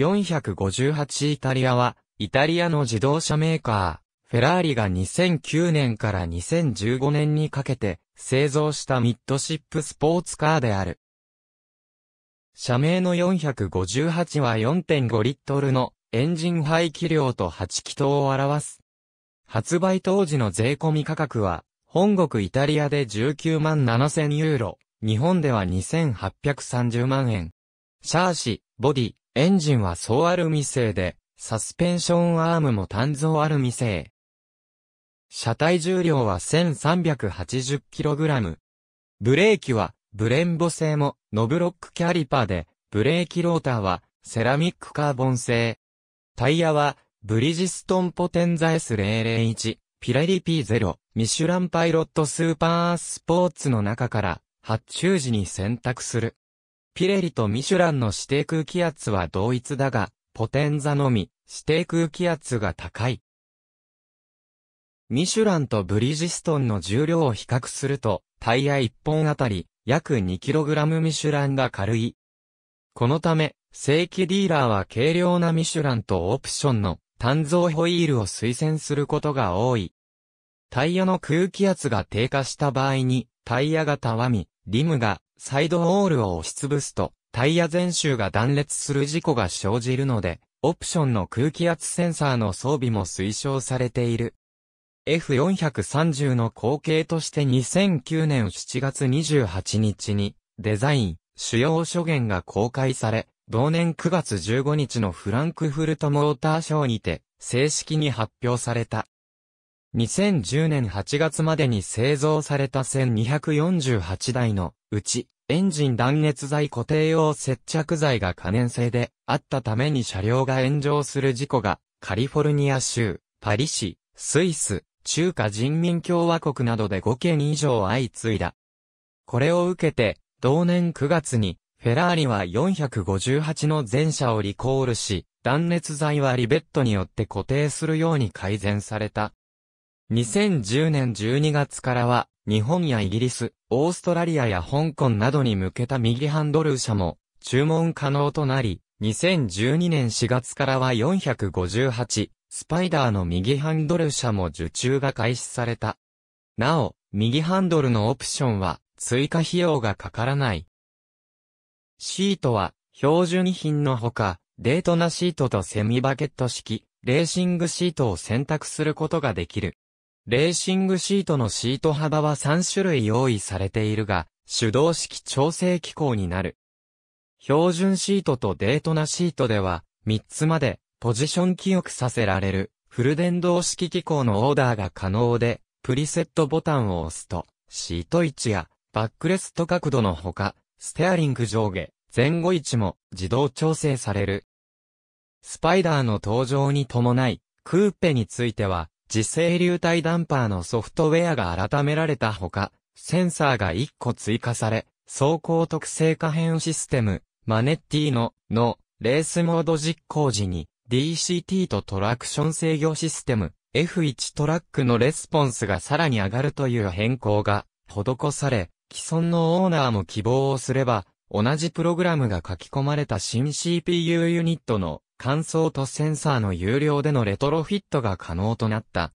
458イタリアは、イタリアの自動車メーカー、フェラーリが2009年から2015年にかけて製造したミッドシップスポーツカーである。社名の458は4.5リットルのエンジン排気量と8気筒を表す。発売当時の税込み価格は、本国イタリアで19万7000ユーロ、日本では2830万円。シャーシ、ボディ、エンジンは総アルミ製で、サスペンションアームも単造アルミ製。車体重量は 1380kg。ブレーキはブレンボ製もノブロックキャリパーで、ブレーキローターはセラミックカーボン製。タイヤはブリジストンポテンザ S001、ピラリ P0、ミシュランパイロットスーパースポーツの中から発注時に選択する。ピレリとミシュランの指定空気圧は同一だが、ポテンザのみ、指定空気圧が高い。ミシュランとブリジストンの重量を比較すると、タイヤ1本あたり、約 2kg ミシュランが軽い。このため、正規ディーラーは軽量なミシュランとオプションの単造ホイールを推薦することが多い。タイヤの空気圧が低下した場合に、タイヤがたわみ、リムがサイドオールを押しつぶすと、タイヤ全周が断裂する事故が生じるので、オプションの空気圧センサーの装備も推奨されている。F430 の後継として2009年7月28日にデザイン、主要諸言が公開され、同年9月15日のフランクフルトモーターショーにて正式に発表された。2010年8月までに製造された1248台のうち、エンジン断熱材固定用接着剤が可燃性であったために車両が炎上する事故が、カリフォルニア州、パリ市、スイス、中華人民共和国などで5件以上相次いだ。これを受けて、同年9月に、フェラーリは458の全車をリコールし、断熱材はリベットによって固定するように改善された。2010年12月からは、日本やイギリス、オーストラリアや香港などに向けた右ハンドル車も注文可能となり、2012年4月からは458、スパイダーの右ハンドル車も受注が開始された。なお、右ハンドルのオプションは追加費用がかからない。シートは標準品のほか、デートなシートとセミバケット式、レーシングシートを選択することができる。レーシングシートのシート幅は3種類用意されているが、手動式調整機構になる。標準シートとデートなシートでは、3つまでポジション記憶させられる、フル電動式機構のオーダーが可能で、プリセットボタンを押すと、シート位置やバックレスト角度のほか、ステアリング上下、前後位置も自動調整される。スパイダーの登場に伴い、クーペについては、自性流体ダンパーのソフトウェアが改められたほか、センサーが1個追加され、走行特性可変システム、マネッティの、の、レースモード実行時に、DCT とトラクション制御システム、F1 トラックのレスポンスがさらに上がるという変更が、施され、既存のオーナーも希望をすれば、同じプログラムが書き込まれた新 CPU ユニットの乾燥とセンサーの有料でのレトロフィットが可能となった。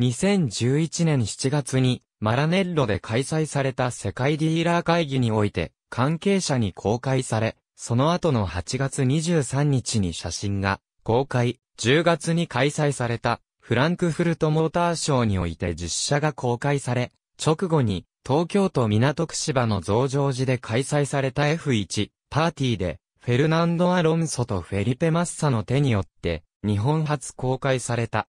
2011年7月にマラネッロで開催された世界ディーラー会議において関係者に公開され、その後の8月23日に写真が公開、10月に開催されたフランクフルトモーターショーにおいて実写が公開され、直後に東京都港区芝の増上寺で開催された F1 パーティーでフェルナンド・アロンソとフェリペ・マッサの手によって、日本初公開された。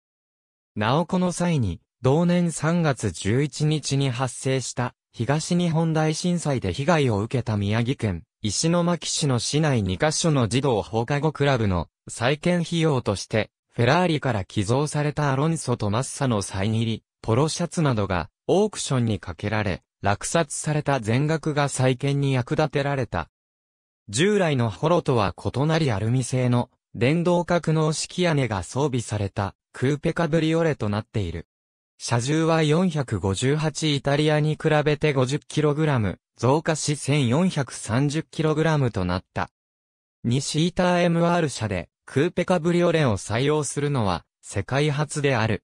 なおこの際に、同年3月11日に発生した東日本大震災で被害を受けた宮城県石巻市の市内2カ所の児童放課後クラブの再建費用として、フェラーリから寄贈されたアロンソとマッサのサイン入り、ポロシャツなどがオークションにかけられ、落札された全額が再建に役立てられた。従来のホロとは異なりアルミ製の電動格納式屋根が装備されたクーペカブリオレとなっている。車重は458イタリアに比べて 50kg 増加し 1430kg となった。2シーター MR 車でクーペカブリオレを採用するのは世界初である。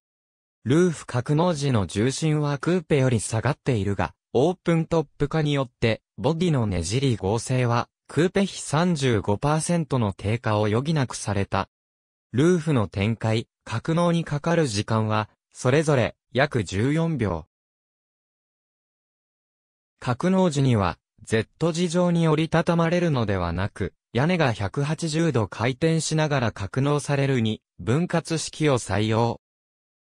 ルーフ格納時の重心はクーペより下がっているが、オープントップ化によってボディのねじり合成はクーペ費35%の低下を余儀なくされた。ルーフの展開、格納にかかる時間は、それぞれ約14秒。格納時には、Z 字状に折りたたまれるのではなく、屋根が180度回転しながら格納されるに、分割式を採用。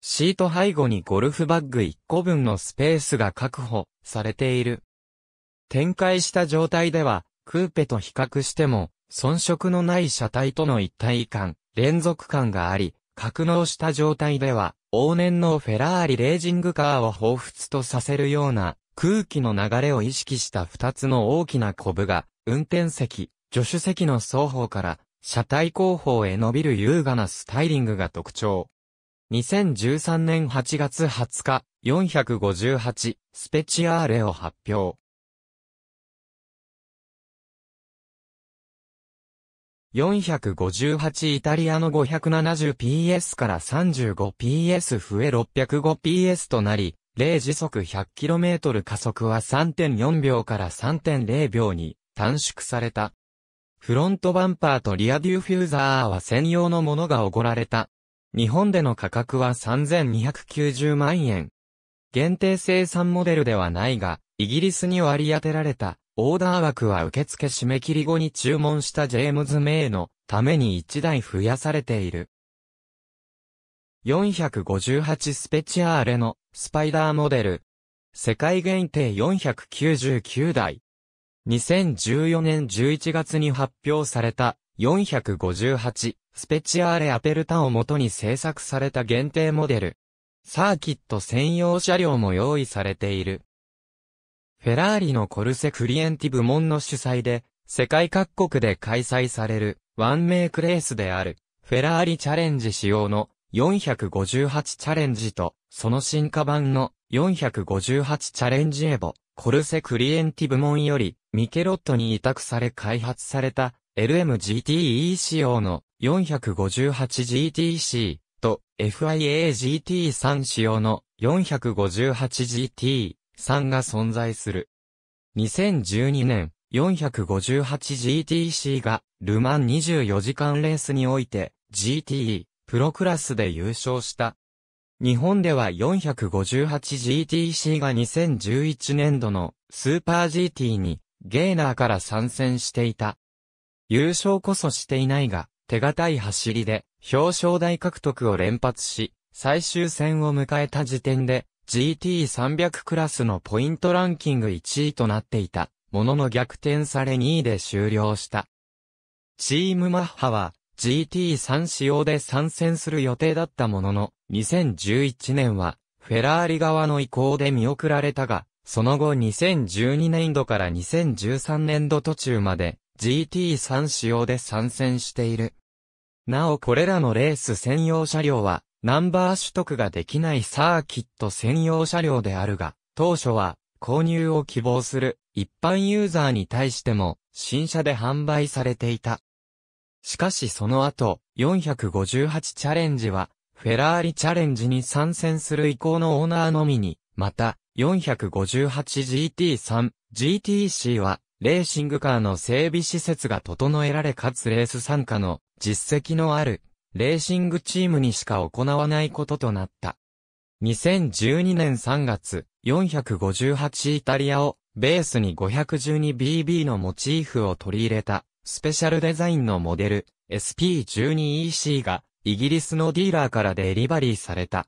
シート背後にゴルフバッグ1個分のスペースが確保されている。展開した状態では、クーペと比較しても、遜色のない車体との一体感、連続感があり、格納した状態では、往年のフェラーリレージングカーを彷彿とさせるような、空気の流れを意識した二つの大きなコブが、運転席、助手席の双方から、車体後方へ伸びる優雅なスタイリングが特徴。2013年8月20日、458スペチアーレを発表。458イタリアの 570PS から 35PS 増え 605PS となり、0時速 100km 加速は3.4秒から3.0秒に短縮された。フロントバンパーとリアデューフューザーは専用のものがおごられた。日本での価格は3290万円。限定生産モデルではないが、イギリスに割り当てられたオーダー枠は受付締め切り後に注文したジェームズ・メイのために1台増やされている。458スペチアーレのスパイダーモデル。世界限定499台。2014年11月に発表された458スペチアーレアペルタを元に製作された限定モデル。サーキット専用車両も用意されている。フェラーリのコルセクリエンティ部門の主催で、世界各国で開催される、ワンメイクレースである、フェラーリチャレンジ仕様の458チャレンジと、その進化版の458チャレンジエボ、コルセクリエンティ部門より、ミケロットに委託され開発された、LMGTE 仕様の 458GTC と FIAGT3 仕様の 458GT 3が存在する。2012年、458GTC が、ルマン24時間レースにおいて、GTE、プロクラスで優勝した。日本では 458GTC が2011年度のスーパー GT にゲーナーから参戦していた。優勝こそしていないが、手堅い走りで表彰台獲得を連発し、最終戦を迎えた時点で GT300 クラスのポイントランキング1位となっていた、ものの逆転され2位で終了した。チームマッハは GT3 仕様で参戦する予定だったものの、2011年はフェラーリ側の意向で見送られたが、その後2012年度から2013年度途中まで GT3 仕様で参戦している。なおこれらのレース専用車両はナンバー取得ができないサーキット専用車両であるが、当初は購入を希望する一般ユーザーに対しても新車で販売されていた。しかしその後、458チャレンジは、フェラーリチャレンジに参戦する意向のオーナーのみに、また、458GT3、GTC は、レーシングカーの整備施設が整えられかつレース参加の実績のあるレーシングチームにしか行わないこととなった。2012年3月、458イタリアをベースに 512BB のモチーフを取り入れたスペシャルデザインのモデル SP12EC がイギリスのディーラーからデリバリーされた。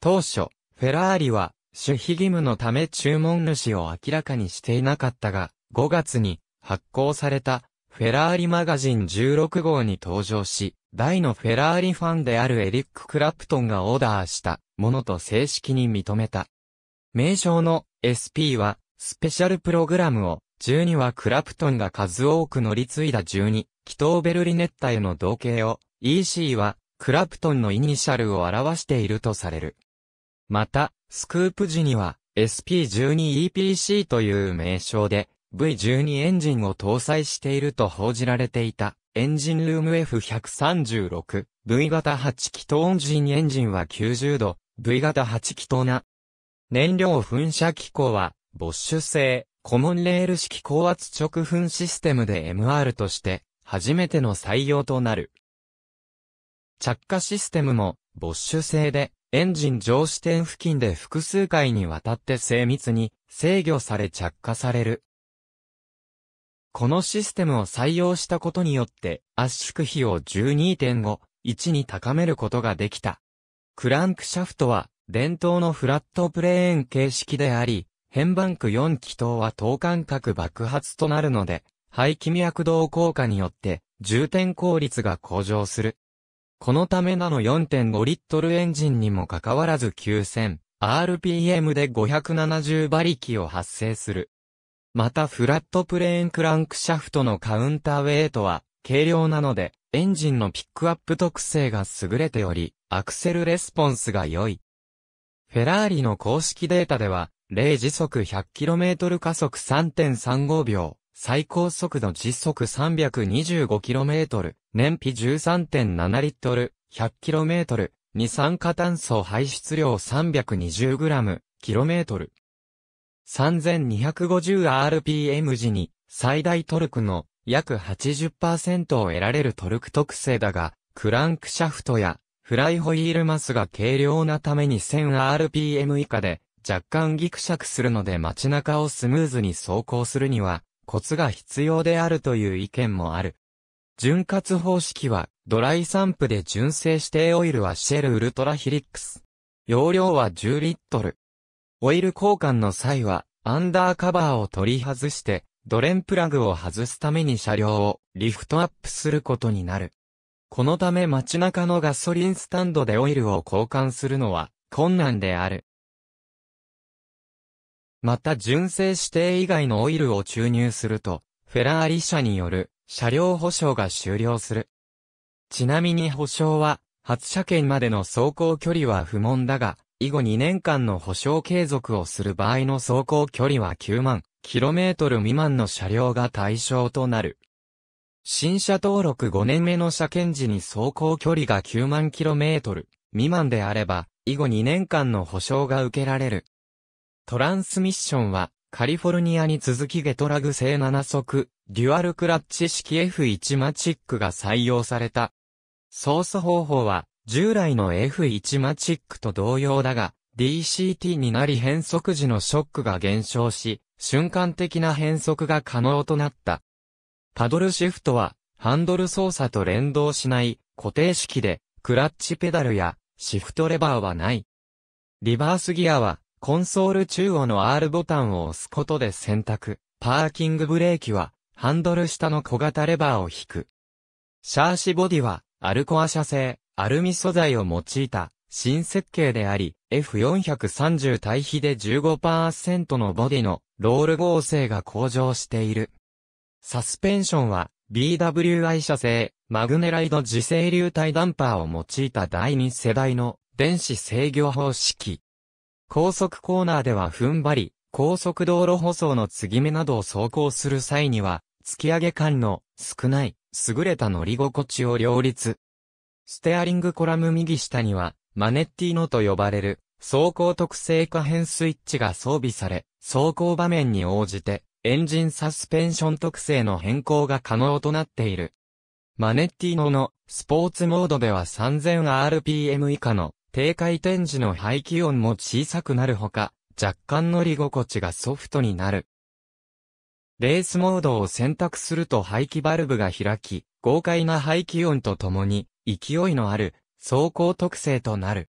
当初、フェラーリは守秘義務のため注文主を明らかにしていなかったが、5月に発行されたフェラーリマガジン16号に登場し、大のフェラーリファンであるエリック・クラプトンがオーダーしたものと正式に認めた。名称の SP は、スペシャルプログラムを、12はクラプトンが数多く乗り継いだ12、トーベルリネッタへの同型を、EC は、クラプトンのイニシャルを表しているとされる。また、スクープ時には、SP12EPC という名称で、V12 エンジンを搭載していると報じられていた、エンジンルーム F136、V 型8気筒エンジンエンジンは90度、V 型8気筒な。燃料噴射機構は、ボッシュ製、コモンレール式高圧直噴システムで MR として、初めての採用となる。着火システムも、ボッシュ製で、エンジン上視点付近で複数回にわたって精密に制御され着火されるこのシステムを採用したことによって圧縮比を12.5、1に高めることができた。クランクシャフトは伝統のフラットプレーン形式であり、変バンク4気筒は等間隔爆発となるので、排気脈動効果によって充填効率が向上する。このためなの4.5リットルエンジンにもかかわらず9000、RPM で570馬力を発生する。またフラットプレーンクランクシャフトのカウンターウェイトは軽量なので、エンジンのピックアップ特性が優れており、アクセルレスポンスが良い。フェラーリの公式データでは、0時速 100km 加速3.35秒、最高速度時速 325km、燃費13.7リットル、100km、二酸化炭素排出量 320g、キロメートル。3250rpm 時に最大トルクの約80%を得られるトルク特性だが、クランクシャフトやフライホイールマスが軽量なために 1000rpm 以下で若干ギクシャクするので街中をスムーズに走行するにはコツが必要であるという意見もある。潤滑方式はドライサンプで純正指定オイルはシェルウルトラヒリックス。容量は10リットル。オイル交換の際は、アンダーカバーを取り外して、ドレンプラグを外すために車両をリフトアップすることになる。このため街中のガソリンスタンドでオイルを交換するのは困難である。また純正指定以外のオイルを注入すると、フェラーリ社による車両保証が終了する。ちなみに保証は、発車券までの走行距離は不問だが、以後2年間の保証継続をする場合の走行距離は9万 km 未満の車両が対象となる。新車登録5年目の車検時に走行距離が9万 km 未満であれば、以後2年間の保証が受けられる。トランスミッションは、カリフォルニアに続きゲトラグ製7速、デュアルクラッチ式 F1 マチックが採用された。操作方法は、従来の F1 マチックと同様だが、DCT になり変速時のショックが減少し、瞬間的な変速が可能となった。パドルシフトは、ハンドル操作と連動しない固定式で、クラッチペダルやシフトレバーはない。リバースギアは、コンソール中央の R ボタンを押すことで選択。パーキングブレーキは、ハンドル下の小型レバーを引く。シャーシボディは、アルコア社製、アルミ素材を用いた新設計であり、F430 対比で15%のボディのロール合成が向上している。サスペンションは BWI 社製マグネライド自整流体ダンパーを用いた第2世代の電子制御方式。高速コーナーでは踏ん張り、高速道路舗装の継ぎ目などを走行する際には、突き上げ感の少ない優れた乗り心地を両立。ステアリングコラム右下には、マネッティーノと呼ばれる、走行特性可変スイッチが装備され、走行場面に応じて、エンジンサスペンション特性の変更が可能となっている。マネッティーノのスポーツモードでは 3000rpm 以下の低回転時の排気音も小さくなるほか、若干乗り心地がソフトになる。レースモードを選択すると排気バルブが開き、豪快な排気音とともに勢いのある、走行特性となる。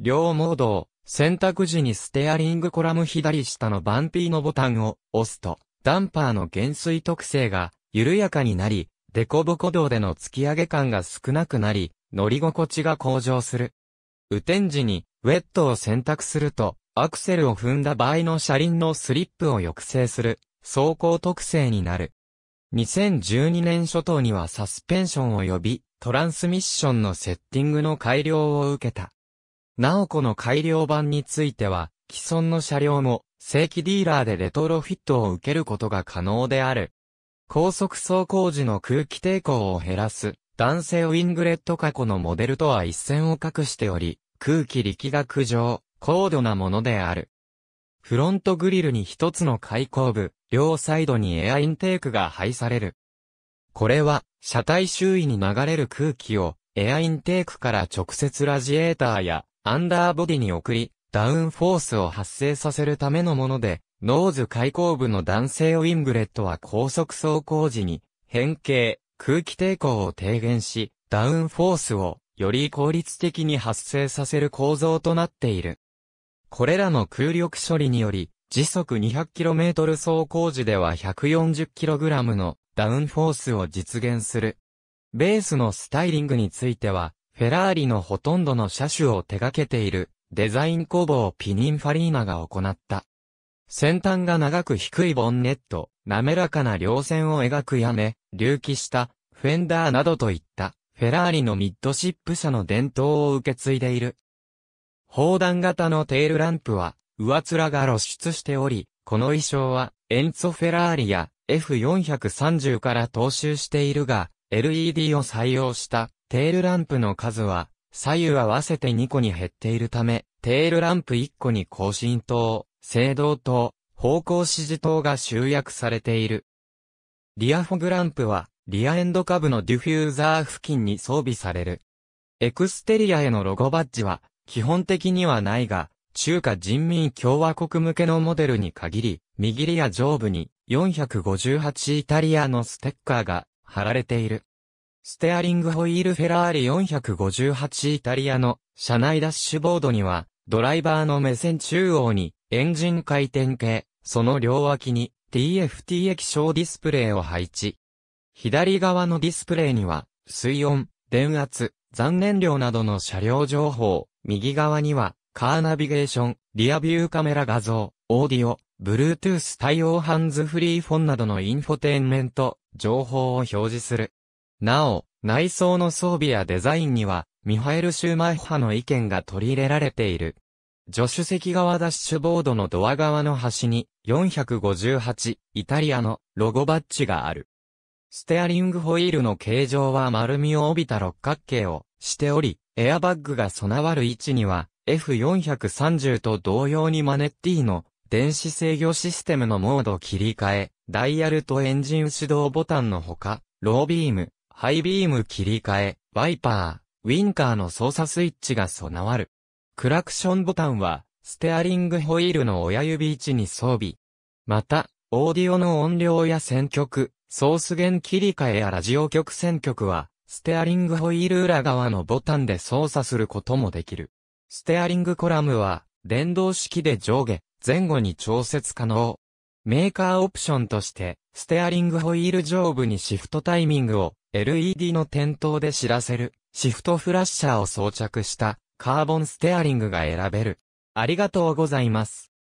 両モードを選択時にステアリングコラム左下のバンピーのボタンを押すと、ダンパーの減衰特性が緩やかになり、デコボコ道での突き上げ感が少なくなり、乗り心地が向上する。雨天時にウェットを選択すると、アクセルを踏んだ場合の車輪のスリップを抑制する、走行特性になる。2012年初頭にはサスペンションを呼びトランスミッションのセッティングの改良を受けた。なおこの改良版については、既存の車両も正規ディーラーでレトロフィットを受けることが可能である。高速走行時の空気抵抗を減らす、男性ウィングレット過去のモデルとは一線を画しており、空気力学上、高度なものである。フロントグリルに一つの開口部、両サイドにエアインテークが配される。これは、車体周囲に流れる空気を、エアインテークから直接ラジエーターや、アンダーボディに送り、ダウンフォースを発生させるためのもので、ノーズ開口部の男性ウィンブレットは高速走行時に、変形、空気抵抗を低減し、ダウンフォースを、より効率的に発生させる構造となっている。これらの空力処理により、時速 200km 走行時では 140kg のダウンフォースを実現する。ベースのスタイリングについては、フェラーリのほとんどの車種を手掛けているデザイン工房ピニンファリーナが行った。先端が長く低いボンネット、滑らかな稜線を描く屋根、隆起したフェンダーなどといったフェラーリのミッドシップ車の伝統を受け継いでいる。砲弾型のテールランプは上面が露出しており、この衣装はエンツォ・フェラーリや F430 から踏襲しているが、LED を採用したテールランプの数は、左右合わせて2個に減っているため、テールランプ1個に後進灯、制動灯、方向指示灯が集約されている。リアフォグランプは、リアエンド下部のディフューザー付近に装備される。エクステリアへのロゴバッジは、基本的にはないが、中華人民共和国向けのモデルに限り、右リア上部に458イタリアのステッカーが貼られている。ステアリングホイールフェラーリ458イタリアの車内ダッシュボードにはドライバーの目線中央にエンジン回転系、その両脇に TFT 液晶ディスプレイを配置。左側のディスプレイには水温、電圧、残念量などの車両情報、右側にはカーナビゲーション、リアビューカメラ画像、オーディオ、Bluetooth 対応ハンズフリーフォンなどのインフォテインメント、情報を表示する。なお、内装の装備やデザインには、ミハエル・シューマッハの意見が取り入れられている。助手席側ダッシュボードのドア側の端に、458、イタリアのロゴバッジがある。ステアリングホイールの形状は丸みを帯びた六角形をしており、エアバッグが備わる位置には、F430 と同様にマネッティの電子制御システムのモード切り替え、ダイヤルとエンジン指動ボタンのほか、ロービーム、ハイビーム切り替え、ワイパー、ウィンカーの操作スイッチが備わる。クラクションボタンは、ステアリングホイールの親指位置に装備。また、オーディオの音量や選曲、ソース源切り替えやラジオ曲選曲は、ステアリングホイール裏側のボタンで操作することもできる。ステアリングコラムは、電動式で上下、前後に調節可能。メーカーオプションとして、ステアリングホイール上部にシフトタイミングを LED の点灯で知らせるシフトフラッシャーを装着したカーボンステアリングが選べる。ありがとうございます。